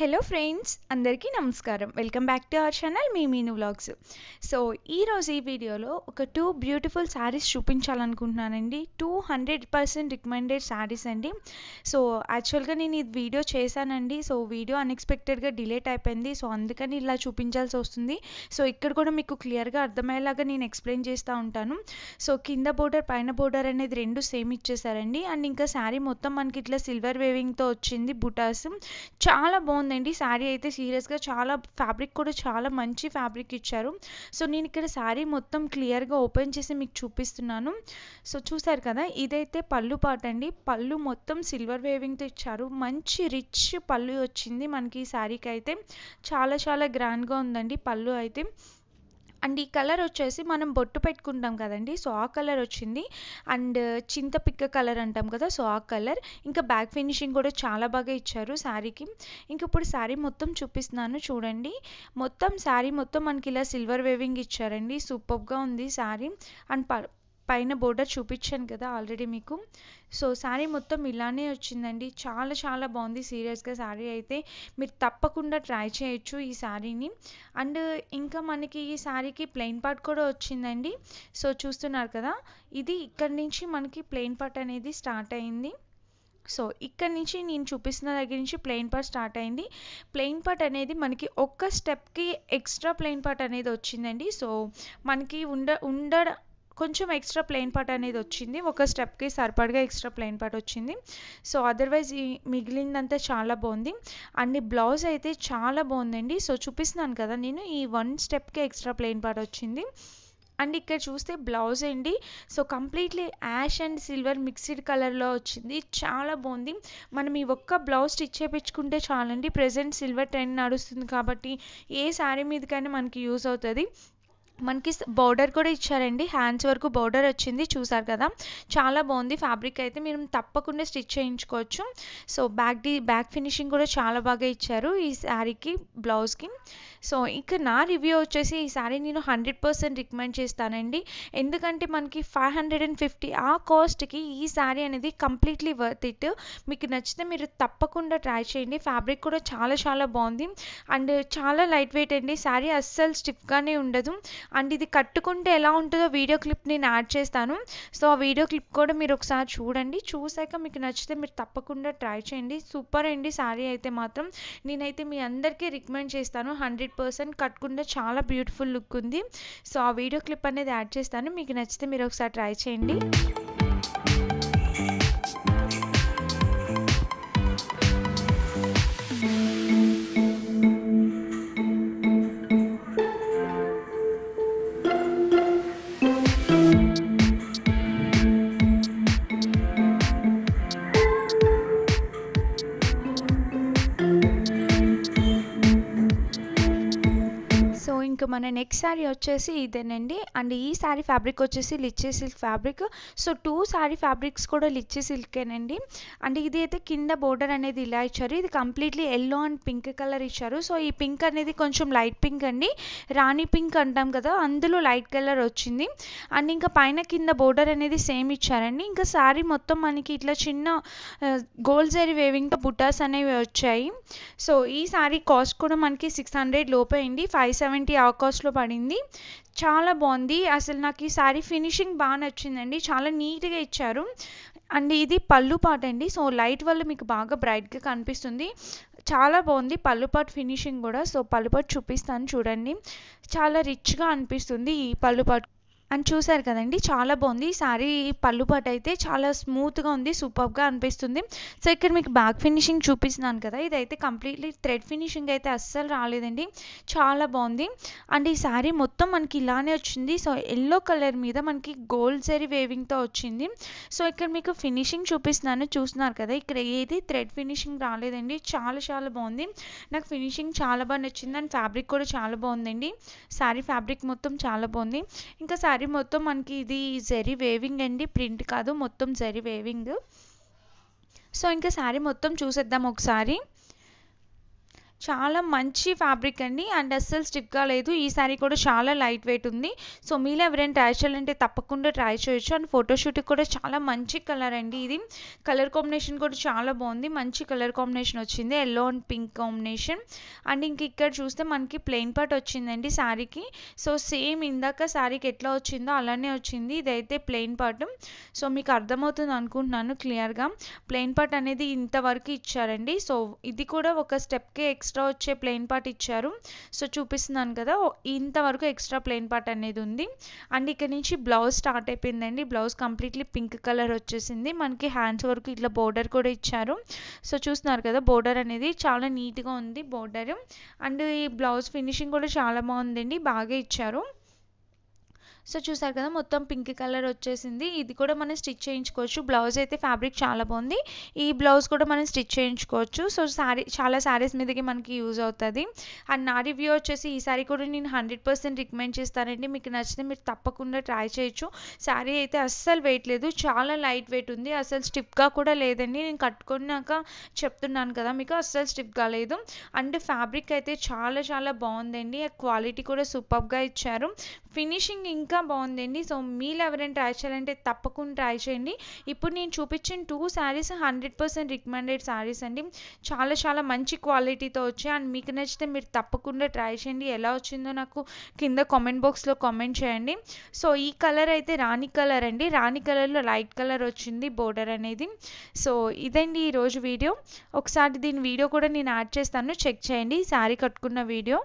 hello friends అందరికీ నమస్కారం welcome back to our channel మీ మీను వ్లాగ్స్ సో ఈరోజు ఈ వీడియోలో ఒక టూ బ్యూటిఫుల్ శారీస్ చూపించాలనుకుంటున్నానండి two hundred percent recommended saris అండి సో యాక్చువల్గా నేను ఇది వీడియో చేశానండి సో వీడియో అన్ఎక్స్పెక్టెడ్గా డిలేట్ అయిపోయింది సో అందుకని ఇలా చూపించాల్సి వస్తుంది సో ఇక్కడ కూడా మీకు క్లియర్గా అర్థమయ్యేలాగా నేను ఎక్స్ప్లెయిన్ చేస్తూ ఉంటాను సో కింద బోర్డర్ పైన బోర్డర్ అనేది రెండు సేమ్ ఇచ్చేసారండి అండ్ ఇంకా శారీ మొత్తం మనకి ఇట్లా సిల్వర్ వేవింగ్తో వచ్చింది బుటాస్ చాలా బాగుంది బాగుందండి శారీ అయితే సీరియస్గా చాలా ఫ్యాబ్రిక్ కూడా చాలా మంచి ఫ్యాబ్రిక్ ఇచ్చారు సో నేను ఇక్కడ శారీ మొత్తం క్లియర్గా ఓపెన్ చేసి మీకు చూపిస్తున్నాను సో చూసారు కదా ఇదైతే పళ్ళు పాట అండి పళ్ళు మొత్తం సిల్వర్ వేవింగ్తో ఇచ్చారు మంచి రిచ్ పళ్ళు వచ్చింది మనకి ఈ శారీకి అయితే చాలా చాలా గ్రాండ్గా ఉందండి పళ్ళు అయితే అండ్ ఈ కలర్ వచ్చేసి మనం బొట్టు పెట్టుకుంటాం కదండి సో ఆ కలర్ వచ్చింది అండ్ చింత పిక్క కలర్ అంటాం కదా సో ఆ కలర్ ఇంకా బ్యాక్ ఫినిషింగ్ కూడా చాలా బాగా ఇచ్చారు శారీకి ఇంక ఇప్పుడు శారీ మొత్తం చూపిస్తున్నాను చూడండి మొత్తం శారీ మొత్తం మనకి ఇలా సిల్వర్ వేవింగ్ ఇచ్చారండి సూపర్గా ఉంది శారీ అండ్ పైన బోర్డర్ చూపించాను కదా ఆల్రెడీ మీకు సో శారీ మొత్తం ఇలానే వచ్చిందండి చాలా చాలా బాగుంది సీరియస్గా శారీ అయితే మీరు తప్పకుండా ట్రై చేయొచ్చు ఈ శారీని అండ్ ఇంకా మనకి ఈ శారీకి ప్లెయిన్ పార్ట్ కూడా వచ్చిందండి సో చూస్తున్నారు కదా ఇది ఇక్కడ నుంచి మనకి ప్లెయిన్ పార్ట్ అనేది స్టార్ట్ అయింది సో ఇక్కడ నుంచి నేను చూపిస్తున్న దగ్గర నుంచి ప్లెయిన్ పార్ట్ స్టార్ట్ అయింది ప్లెయిన్ పార్ట్ అనేది మనకి ఒక్క స్టెప్కి ఎక్స్ట్రా ప్లెయిన్ పార్ట్ అనేది వచ్చిందండి సో మనకి ఉండ ఉండ కొంచెం ఎక్స్ట్రా ప్లెయిన్ పార్ట్ అనేది వచ్చింది ఒక స్టెప్కి సరిపడగా ఎక్స్ట్రా ప్లెయిన్ పార్ట్ వచ్చింది సో అదర్వైజ్ మిగిలిందంతా చాలా బాగుంది అండ్ బ్లౌజ్ అయితే చాలా బాగుందండి సో చూపిస్తున్నాను కదా నేను ఈ వన్ స్టెప్కే ఎక్స్ట్రా ప్లెయిన్ పార్ట్ వచ్చింది అండ్ ఇక్కడ చూస్తే బ్లౌజ్ అండి so completely ash and silver mixed కలర్లో వచ్చింది చాలా బాగుంది మనం ఈ ఒక్క బ్లౌజ్ స్టిచ్ చేయించుకుంటే చాలండి ప్రజెంట్ సిల్వర్ ట్రెండ్ నడుస్తుంది కాబట్టి ఏ శారీ మీదకైనా మనకి యూజ్ అవుతుంది మనకి బార్డర్ కూడా ఇచ్చారండి హ్యాండ్స్ వరకు బార్డర్ వచ్చింది చూసారు కదా చాలా బాగుంది ఫ్యాబ్రిక్ అయితే మీరు తప్పకుండా స్టిచ్ చేయించుకోవచ్చు so back the back finishing కూడా చాలా బాగా ఇచ్చారు ఈ శారీకి బ్లౌజ్కి సో ఇక నా రివ్యూ వచ్చేసి ఈ శారీ నేను హండ్రెడ్ పర్సెంట్ రికమెండ్ చేస్తానండి ఎందుకంటే మనకి ఫైవ్ హండ్రెడ్ అండ్ ఫిఫ్టీ ఆ కాస్ట్కి ఈ శారీ అనేది కంప్లీట్లీ వర్త్ ఇట్ మీకు నచ్చితే మీరు తప్పకుండా ట్రై చేయండి ఫ్యాబ్రిక్ కూడా చాలా చాలా బాగుంది అండ్ చాలా లైట్ వెయిట్ అండి శారీ అస్సలు స్టిఫ్గానే ఉండదు అండ్ ఇది కట్టుకుంటే ఎలా ఉంటుందో వీడియో క్లిప్ నేను యాడ్ చేస్తాను సో ఆ వీడియో క్లిప్ కూడా మీరు ఒకసారి చూడండి చూసాక మీకు నచ్చితే మీరు తప్పకుండా ట్రై చేయండి సూపర్ అండి శారీ అయితే మాత్రం నేనైతే మీ అందరికీ రికమెండ్ చేస్తాను హండ్రెడ్ పర్సెంట్ కట్టుకుంటే చాలా బ్యూటిఫుల్ లుక్ ఉంది సో ఆ వీడియో క్లిప్ అనేది యాడ్ చేస్తాను మీకు నచ్చితే మీరు ఒకసారి ట్రై చేయండి మన నెక్స్ట్ శారీ వచ్చేసి ఇదేనండి అండ్ ఈ శారీ ఫ్యాబ్రిక్ వచ్చేసి lichi silk fabric so two sari fabrics కూడా లిచ్చే సిల్కేనండి అండ్ ఇది అయితే కింద బోర్డర్ అనేది ఇలా ఇచ్చారు ఇది completely yellow and pink colour ఇచ్చారు సో ఈ పింక్ అనేది కొంచెం లైట్ పింక్ అండి రాణి పింక్ అంటాం కదా అందులో లైట్ కలర్ వచ్చింది అండ్ ఇంకా పైన కింద బోర్డర్ అనేది సేమ్ ఇచ్చారండి ఇంకా శారీ మొత్తం మనకి ఇట్లా చిన్న గోల్డ్ జరీ వేవింగ్తో బుటాస్ అనేవి వచ్చాయి సో ఈ శారీ కాస్ట్ కూడా మనకి సిక్స్ హండ్రెడ్ లోపే అండి ఫైవ్ సెవెంటీ ఆ కాస్ట్ కాస్ట్లో పడింది చాలా బాగుంది అసలు నాకు ఈ శారీ ఫినిషింగ్ బాగా నచ్చిందండి చాలా నీట్గా ఇచ్చారు అండ్ ఇది పళ్ళు పాట్ అండి సో లైట్ వల్ల మీకు బాగా బ్రైట్గా కనిపిస్తుంది చాలా బాగుంది పళ్ళు పాట్ ఫినిషింగ్ కూడా సో పళ్ళు పాట్ చూపిస్తాను చూడండి చాలా రిచ్గా అనిపిస్తుంది ఈ పళ్ళు పాట్ అండ్ చూసారు కదండి చాలా బాగుంది ఈ శారీ పళ్ళు పాట అయితే చాలా స్మూత్గా ఉంది సూపర్గా అనిపిస్తుంది సో ఇక్కడ మీకు బ్యాక్ ఫినిషింగ్ చూపిస్తున్నాను కదా ఇదైతే కంప్లీట్లీ థ్రెడ్ ఫినిషింగ్ అయితే అస్సలు రాలేదండి చాలా బాగుంది అండ్ ఈ శారీ మొత్తం మనకి ఇలానే వచ్చింది సో ఎల్లో కలర్ మీద మనకి గోల్డ్ జరీ వేవింగ్తో వచ్చింది సో ఇక్కడ మీకు ఫినిషింగ్ చూపిస్తున్నాను చూస్తున్నారు కదా ఇక్కడ ఏది థ్రెడ్ ఫినిషింగ్ రాలేదండి చాలా చాలా బాగుంది నాకు ఫినిషింగ్ చాలా బాగా నచ్చింది అండ్ ఫ్యాబ్రిక్ కూడా చాలా బాగుందండి శారీ ఫ్యాబ్రిక్ మొత్తం చాలా బాగుంది ఇంకా శారీ మొత్తం మనకి ఇది జరీ వేవింగ్ అండి ప్రింట్ కాదు మొత్తం జరీ వేవింగ్ సో ఇంకా శారీ మొత్తం చూసేద్దాం ఒకసారి చాలా మంచి ఫ్యాబ్రిక్ అండి అండ్ అస్సలు స్టిక్గా లేదు ఈ శారీ కూడా చాలా లైట్ వెయిట్ ఉంది సో మీలో ఎవరైనా ట్రై చేయాలంటే తప్పకుండా ట్రై చేయొచ్చు అండ్ ఫోటోషూట్కి కూడా చాలా మంచి కలర్ అండి ఇది కలర్ కాంబినేషన్ కూడా చాలా బాగుంది మంచి కలర్ కాంబినేషన్ వచ్చింది yellow and pink combination and ఇంక ఇక్కడ చూస్తే మనకి ప్లెయిన్ పార్ట్ వచ్చిందండి శారీకి సో సేమ్ ఇందాక శారీకి ఎట్లా వచ్చిందో అలానే వచ్చింది ఇదైతే ప్లెయిన్ పార్ట్ సో మీకు అర్థమవుతుంది అనుకుంటున్నాను క్లియర్గా ప్లెయిన్ పార్ట్ అనేది ఇంతవరకు ఇచ్చారండి సో ఇది కూడా ఒక స్టెప్కే ఎక్స్ ఎక్స్ట్రా వచ్చే ప్లెయిన్ పార్ట్ ఇచ్చారు సో చూపిస్తున్నాను కదా ఇంతవరకు ఎక్స్ట్రా ప్లెయిన్ పార్ట్ అనేది ఉంది అండ్ ఇక్కడ నుంచి బ్లౌజ్ స్టార్ట్ అయిపోయిందండి బ్లౌజ్ కంప్లీట్లీ పింక్ కలర్ వచ్చేసింది మనకి హ్యాండ్స్ వరకు ఇట్లా బోర్డర్ కూడా ఇచ్చారు సో చూస్తున్నారు కదా బోర్డర్ అనేది చాలా నీట్గా ఉంది బోర్డర్ అండ్ ఈ బ్లౌజ్ ఫినిషింగ్ కూడా చాలా బాగుందండి బాగా ఇచ్చారు సో చూసారు కదా మొత్తం పింక్ కలర్ వచ్చేసింది ఇది కూడా మనం స్టిచ్ చేయించుకోవచ్చు బ్లౌజ్ అయితే ఫ్యాబ్రిక్ చాలా బాగుంది ఈ బ్లౌజ్ కూడా మనం స్టిచ్ చేయించుకోవచ్చు సో శారీ చాలా శారీస్ మీదకి మనకి యూజ్ అవుతుంది అండ్ నా రివ్యూ వచ్చేసి ఈ శారీ కూడా నేను హండ్రెడ్ పర్సెంట్ రికమెండ్ చేస్తానండి మీకు నచ్చితే మీరు తప్పకుండా ట్రై చేయొచ్చు శారీ అయితే అస్సలు వెయిట్ లేదు చాలా లైట్ వెయిట్ ఉంది అసలు స్టిప్గా కూడా లేదండి నేను కట్టుకున్నాక చెప్తున్నాను కదా మీకు అస్సలు స్టిప్ కాలేదు అండ్ ఫ్యాబ్రిక్ అయితే చాలా చాలా బాగుందండి క్వాలిటీ కూడా సూపర్గా ఇచ్చారు ఫినిషింగ్ ఇంకా బాగుందండి సో మీరు ఎవరైనా ట్రై చేయాలంటే తప్పకుండా ట్రై చేయండి ఇప్పుడు నేను చూపించిన two saris hundred percent recommended saris అండి చాలా చాలా మంచి క్వాలిటీతో వచ్చాయి అండ్ మీకు నచ్చితే మీరు తప్పకుండా ట్రై చేయండి ఎలా వచ్చిందో నాకు కింద కామెంట్ బాక్స్లో కామెంట్ చేయండి సో ఈ కలర్ అయితే రాణి కలర్ అండి రాణి కలర్లో లైట్ కలర్ వచ్చింది బోర్డర్ అనేది సో ఇదండి ఈరోజు వీడియో ఒకసారి దీని వీడియో కూడా నేను యాడ్ చేస్తాను చెక్ చేయండి శారీ కట్టుకున్న వీడియో